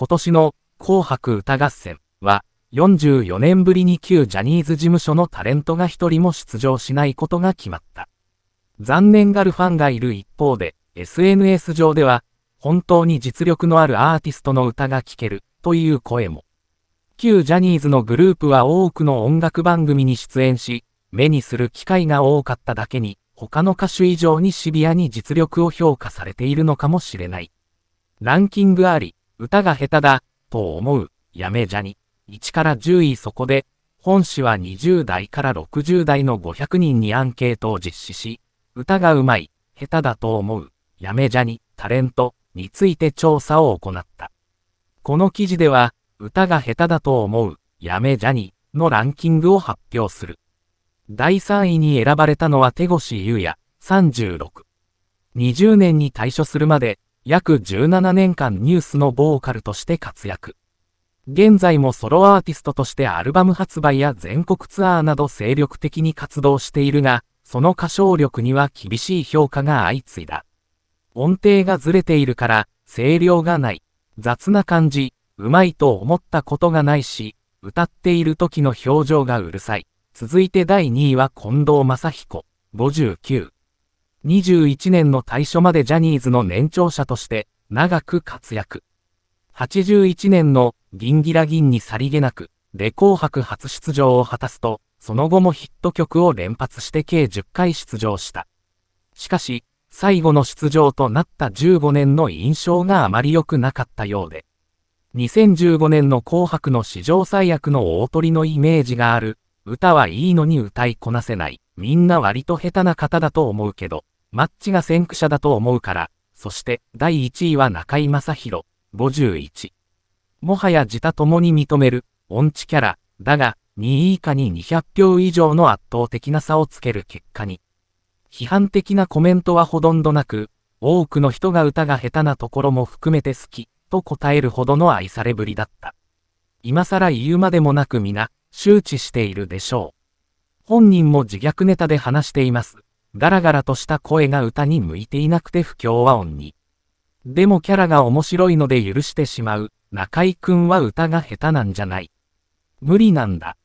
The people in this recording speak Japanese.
今年の紅白歌合戦は44年ぶりに旧ジャニーズ事務所のタレントが一人も出場しないことが決まった。残念がるファンがいる一方で、SNS 上では、本当に実力のあるアーティストの歌が聴けるという声も。旧ジャニーズのグループは多くの音楽番組に出演し、目にする機会が多かっただけに、他の歌手以上にシビアに実力を評価されているのかもしれない。ランキングあり、歌が下手だ、と思う、やめじゃに。1から10位そこで、本誌は20代から60代の500人にアンケートを実施し、歌がうまい、下手だと思う、やめじゃに、タレントについて調査を行った。この記事では、歌が下手だと思う、やめじゃに、のランキングを発表する。第3位に選ばれたのは手越優也、36。20年に退所するまで、約17年間ニュースのボーカルとして活躍。現在もソロアーティストとしてアルバム発売や全国ツアーなど精力的に活動しているが、その歌唱力には厳しい評価が相次いだ。音程がずれているから、声量がない、雑な感じ、うまいと思ったことがないし、歌っている時の表情がうるさい。続いて第2位は近藤正彦、59。21年の退所までジャニーズの年長者として長く活躍。81年の銀ギラ銀にさりげなくで紅白初出場を果たすと、その後もヒット曲を連発して計10回出場した。しかし、最後の出場となった15年の印象があまり良くなかったようで、2015年の紅白の史上最悪の大鳥のイメージがある、歌はいいのに歌いこなせない、みんな割と下手な方だと思うけど、マッチが先駆者だと思うから、そして第1位は中井正宏、51。もはや自他ともに認める、音痴キャラ、だが、2位以下に200票以上の圧倒的な差をつける結果に。批判的なコメントはほとんどなく、多くの人が歌が下手なところも含めて好き、と答えるほどの愛されぶりだった。今更言うまでもなく皆、周知しているでしょう。本人も自虐ネタで話しています。ガラガラとした声が歌に向いていなくて不協和音に。でもキャラが面白いので許してしまう、中井くんは歌が下手なんじゃない。無理なんだ。